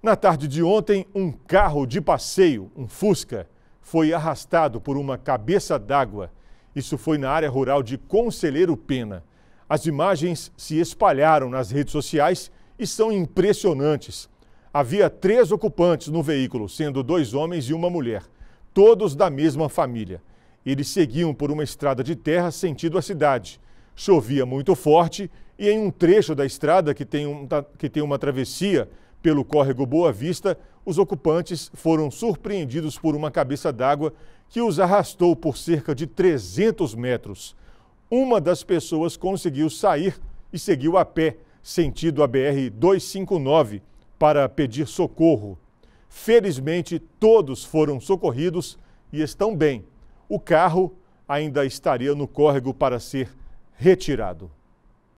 Na tarde de ontem, um carro de passeio, um Fusca, foi arrastado por uma cabeça d'água. Isso foi na área rural de Conselheiro Pena. As imagens se espalharam nas redes sociais e são impressionantes. Havia três ocupantes no veículo, sendo dois homens e uma mulher, todos da mesma família. Eles seguiam por uma estrada de terra sentido a cidade. Chovia muito forte e, em um trecho da estrada que tem, um, que tem uma travessia, pelo córrego Boa Vista, os ocupantes foram surpreendidos por uma cabeça d'água que os arrastou por cerca de 300 metros. Uma das pessoas conseguiu sair e seguiu a pé, sentido a BR-259, para pedir socorro. Felizmente, todos foram socorridos e estão bem. O carro ainda estaria no córrego para ser retirado.